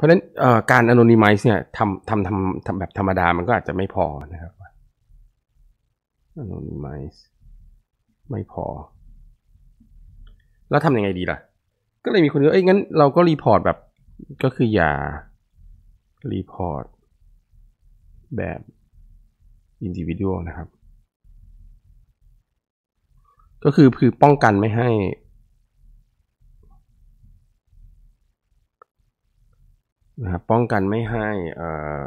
เพราะฉะนั้นการอ n o n y m i z e เนี่ยทำทำทำทำแบบธรรมดามันก็อาจจะไม่พอนะครับ a n o n y m i z e ไม่พอ แล้วทำยังไงดีล่ะ ก็เลยมีคนเอ้ย งั้นเราก็รีพอร์ตแบบ ก็คืออย่ารีพอร์ตแบบอินดิวิวด a นะครับ ก็คือคือป้องกันไม่ให้นะครับป้องกันไม่ให้อ่อ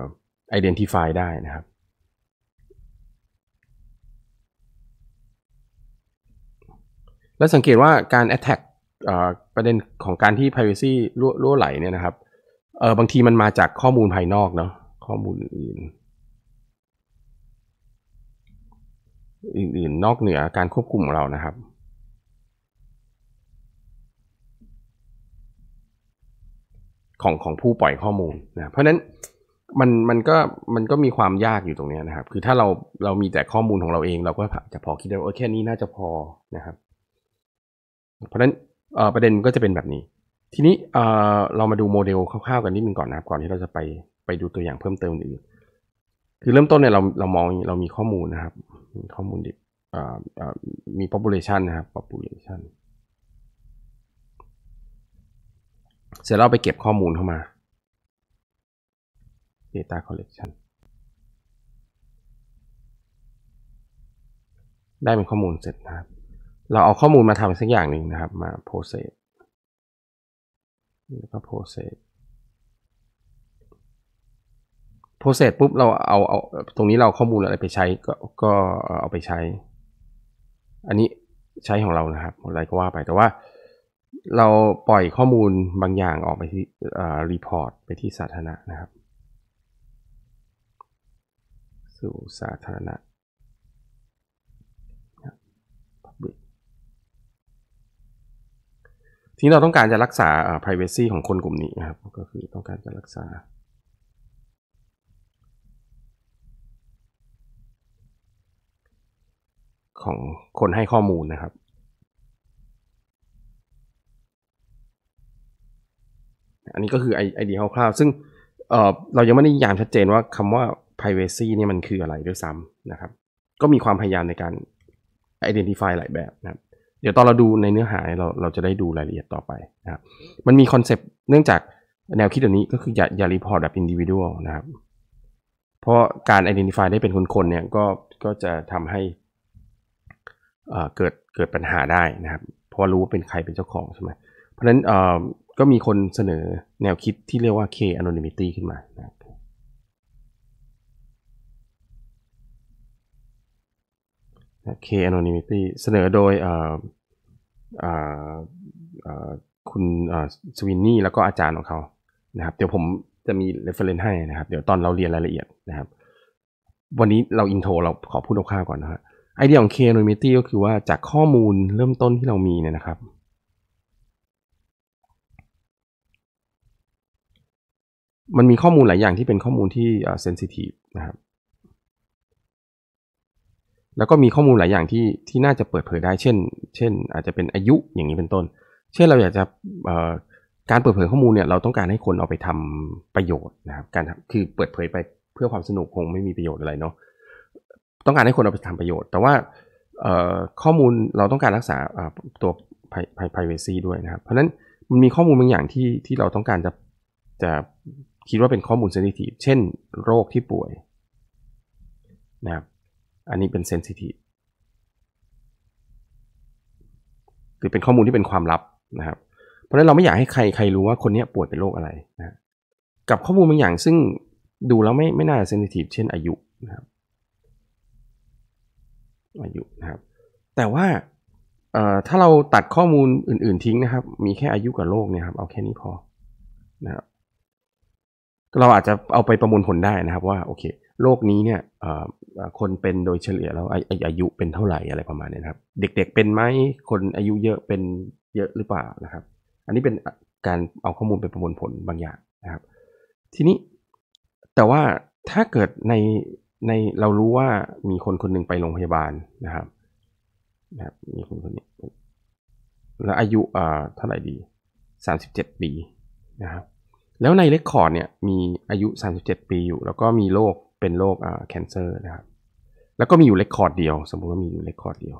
identify ได้นะครับ และสังเกตว่าการ attack ประเด็นของการที่ privacy รั่วไหลเนี่ยนะครับเออบางทีมันมาจากข้อมูลภายนอกเนาะ ข้อมูลอื่นอื่นนอกเหนือการควบคุมของเรานะครับของของผู้ปล่อยข้อมูลนะเพราะฉะนั้นมันมันก็มันก็มีความยากอยู่ตรงนี้นะครับ คือถ้าเราเรามีแต่ข้อมูลของเราเองเราก็จะพอคิดได้ว่าแค่นี้น่าจะพอนะครับ เพราะฉะนั้นประเด็นก็จะเป็นแบบนี้ ทีนี้เรามาดูโมเดลคร่าวๆกันนิดนึงก่อนนะครับก่อนที่เราจะไปไปดูตัวอย่างเพิ่มเติมอื่นคือเริ่มต้นเนี่ยเราเรามองเรามีข้อมูลนะครับ ข้อมูลดิบมี population นะครับ population เสร็จเราไปเก็บข้อมูลเข้ามา data collection ได้เป็นข้อมูลเสร็จนะครับ เราเอาข้อมูลมาทำสักอย่างหนึ่งนะครับ มา process แล้วก็ process process ปุ๊บเราเอาเอาตรงนี้เราข้อมูลอะไรไปใช้ก็ก็เอาไปใช้ อันนี้ใช้ของเรานะครับอะไรก็ว่าไป แต่ว่าเราปล่อยข้อมูลบางอย่างออกไปที่รีพอร์ตไปที่สาธารณะนะครับ สู่สาธารณะที่เราต้องการจะรักษา privacy ของคนกลุ่มนี้นะครับ ก็คือต้องการจะรักษา ของคนให้ข้อมูลนะครับอันนี้ก็คือไอเดียคร่าวๆ ซึ่งเเรายังไม่ได้ยามชัดเจนว่าคำว่า privacy เนี่ยมันคืออะไรด้วยซ้ำนะครับ ก็มีความพยายามในการ identify หลายแบบนะครับ เดี๋ยวตอนเราดูในเนื้อหาเราเราจะได้ดูรายละเอียดต่อไปนะครับ มันมีคอนเซปต์ เนื่องจากแนวคิดตัวนี้ก็คืออย่าอย่ารีพอร์ตแบบ individual นะครับ เพราะการ identify ได้เป็นคนๆ เนี่ย ก็ก็จะทำให้เกิดเกิดปัญหาได้นะครับ เพราะรู้ว่าเป็นใครเป็นเจ้าของใช่ไหมเพราะฉะนั้นก็มีคนเสนอแนวคิดที่เรียกว่า K anonymity ขึ้นมาเนะ K anonymity เสนอโดยคุณสวินนี่แล้วก็อาจารย์ของเขานะครับ เดี๋ยวผมจะมี reference ให้นะครับ เดี๋ยวตอนเราเรียนรายละเอียดนะครับ วันนี้เราอินโทร เราขอพูดคร่าวๆก่อนนะฮะ ไอเดียของ K anonymity ก็คือว่าจากข้อมูลเริ่มต้นที่เรามีเนี่ยนะครับมันมีข้อมูลหลายอย่างที่เป็นข้อมูลที่เซนซิทีฟนะครับ แล้วก็มีข้อมูลหลายอย่างที่ที่น่าจะเปิดเผยได้เช่น เช่น อาจจะเป็นอายุอย่างนี้เป็นต้น เช่นเราอยากจะการเปิดเผยข้อมูลเนี่ยเราต้องการให้คนเอาไปทำประโยชน์นะครับ การคือเปิดเผยไปเพื่อความสนุกคงไม่มีประโยชน์อะไรเนาะ ต้องการให้คนเอาไปทำประโยชน์ แต่ว่าข้อมูลเราต้องการรักษาตัว privacy ด้วยนะครับ เพราะนั้นมันมีข้อมูลบางอย่างที่ที่เราต้องการจะจะคิดว่าเป็นข้อมูลเซนซิทีฟ เช่นโรคที่ป่วยนะครับ อันนี้เป็นเซนซิทีฟหรือเป็นข้อมูลที่เป็นความลับนะครับ เพราะฉะนั้นเราไม่อยากให้ใครใครรู้ว่าคนนี้ป่วยเป็นโรคอะไรนะ กับข้อมูลบางอย่างซึ่งดูแล้วไม่ไม่น่าเซนซิทีฟ เช่นอายุนะครับ อายุนะครับ แต่ว่าถ้าเราตัดข้อมูลอื่น ๆทิ้งนะครับ มีแค่อายุกับโรคเนี่ยครับเอาแค่นี้พอนะครับเราอาจจะเอาไปประมวลผลได้นะครับว่าโอเคโรคนี้เนี่ยคนเป็นโดยเฉลี่ยแล้วอายุเป็นเท่าไหร่อะไรประมาณนี้ครับ เด็ก ๆ เป็นไหมคนอายุเยอะเป็นเยอะหรือเปล่านะครับ อันนี้เป็นการเอาข้อมูลไปประมวลผลบางอย่างนะครับ ทีนี้ แต่ว่าถ้าเกิดในในเรารู้ว่ามีคนคนนึงไปโรงพยาบาลนะครับนะครับมีคนคนนี้แล้วอายุเท่าไหร่ดีสามสิบเจ็ดปีนะครับแล้วในเรคคอร์ดเนี่ยมีอายุ 37 ปีอยู่แล้วก็มีโรคเป็นโรคอ่าแคนเซอร์นะครับแล้วก็มีอยู่เรคคอร์ดเดียวสมมุติว่ามีอยู่เรคคอร์ดเดียว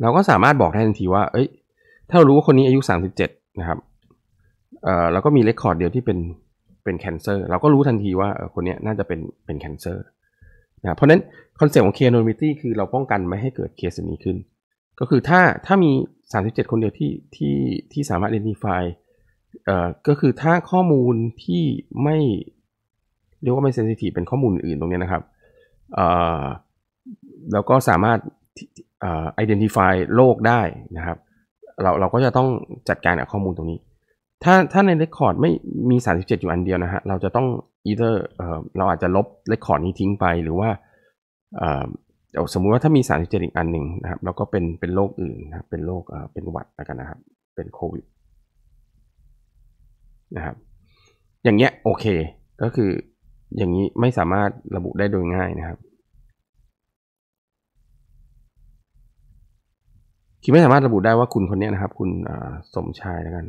เราก็สามารถบอกได้ทันทีว่าเอ้ยถ้าเรารู้ว่าคนนี้อายุ 37 นะครับเอ่อแล้วก็มีเรคคอร์ดเดียวที่เป็นเป็นแคนเซอร์เราก็รู้ทันทีว่าคนนี้น่าจะเป็นเป็นแคนเซอร์นะเพราะนั้นคอนเซ็ปต์ของเคโนมิตี้คือเราป้องกันไม่ให้เกิดเคสนี้ขึ้นก็คือถ้าถ้ามี 37 คนเดียวที่ที่ที่สามารถ identify เอ่อ ก็คือถ้าข้อมูลที่ไม่ เรียกว่าไม่ sensitive เป็นข้อมูลอื่นตรงนี้นะครับ เอ่อ แล้วก็สามารถ เอ่อ identify โรคได้นะครับ เราเราก็จะต้องจัดการกับข้อมูลตรงนี้ ถ้าถ้าใน record ไม่มี 37 อยู่อันเดียวนะฮะ เราจะต้อง either เอ่อ เราอาจจะลบ record นี้ทิ้งไป หรือว่าเอ่อแต่สมมุติว่าถ้ามีสารที่เจอีกอันหนึ่งนะครับแล้วก็เป็นเป็นโรคอื่นนะครับเป็นโรคเอ่อเป็นหวัดแล้วกันนะครับ เป็นโควิดนะครับอย่างเงี้ยโอเค ก็คืออย่างนี้ไม่สามารถระบุได้โดยง่ายนะครับคือไม่สามารถระบุได้ว่าคุณคนนี้นะครับ คุณสมชายแล้วกัน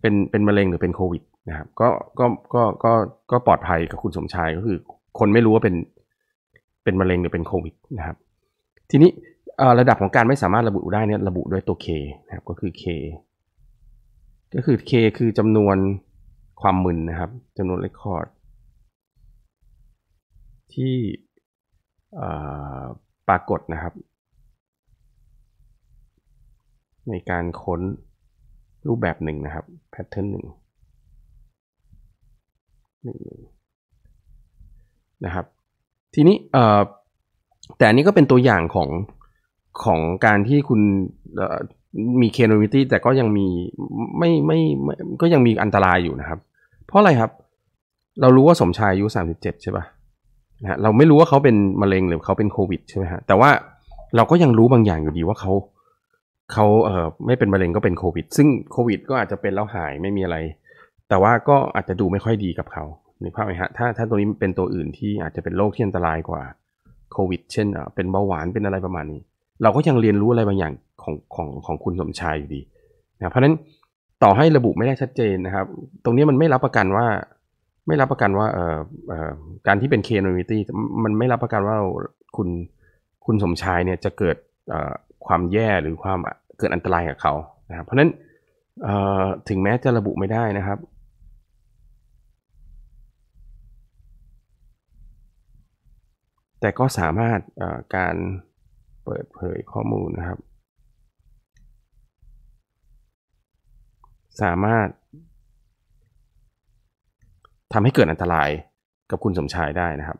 เป็นเป็นมะเร็งหรือเป็นโควิดนะครับก็ก็ก็ก็ก็ปลอดภัยกับคุณสมชายก็คือคนไม่รู้ว่าเป็นเป็นมะเร็งหรือเป็นโควิดนะครับ ทีนี้ระดับของการไม่สามารถระบุได้เนี่ยระบุด้วยตัว K นะครับก็คือ K ก็คือ K คือจำนวนความมึนนะครับจำนวนเรคคอร์ดที่ปรากฏนะครับ ในการค้นรูปแบบหนึ่งนะครับ แพทเทิร์นหนึ่งหนึ่ง นะครับทีนี้เออแต่อันนี้ก็เป็นตัวอย่างของของการที่คุณมีเคโนมิตี้แต่ก็ยังมีไม่ไม่ก็ยังมีอันตรายอยู่นะครับ เพราะอะไรครับเรารู้ว่าสมชายอายุสสามิบเจ็ดใช่ปะ่ะนะเราไม่รู้ว่าเขาเป็นมะเร็งหรือเขาเป็นโควิดใช่ไหมฮะแต่ว่าเราก็ยังรู้บางอย่างอยู่ดีว่าเขาเขาเอ่อไม่เป็นมะเร็งก็เป็นโควิด ซึ่งโควิด ก็อาจจะเป็นแล้วหายไม่มีอะไร แต่ว่าก็อาจจะดูไม่ค่อยดีกับเขานภาพไหมฮะถ้าถ้าตัวนี้เป็นตัวอื่นที่อาจจะเป็นโรคที่อันตรายกว่า โควิดเช่นเป็นเบาหวานเป็นอะไรประมาณนี้ เราก็ยังเรียนรู้อะไรบางอย่างของของของคุณสมชายอยู่ดีนะเพราะฉะนั้นต่อให้ระบุไม่ได้ชัดเจนนะครับ ตรงนี้มันไม่รับประกันว่า ไม่รับประกันว่าเอ่อเอ่อการที่เป็นเคโอมิตี้มันไม่รับประกันว่าคุณคุณสมชายเนี่ยจะเกิดความแย่หรือความเกิดอันตรายกับเขานะครับเพราะฉะนั้นถึงแม้จะระบุไม่ได้นะครับแต่ก็สามารถการเปิดเผยข้อมูลนะครับ สามารถทำให้เกิดอันตรายกับคุณสมชายได้นะครับ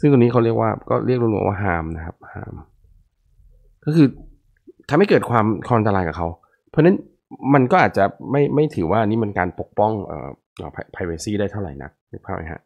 ซึ่งตรงนี้เขาเรียกว่าก็เรียกรวมๆว่าหามนะครับหามก็คือทำให้เกิดความคอนตรายกับเขาเพราะนั้นมันก็อาจจะไม่ไม่ถือว่านี่มันการปกป้องเอ่อ privacy ได้เท่าไหร่นักนึกภาพไหมฮะ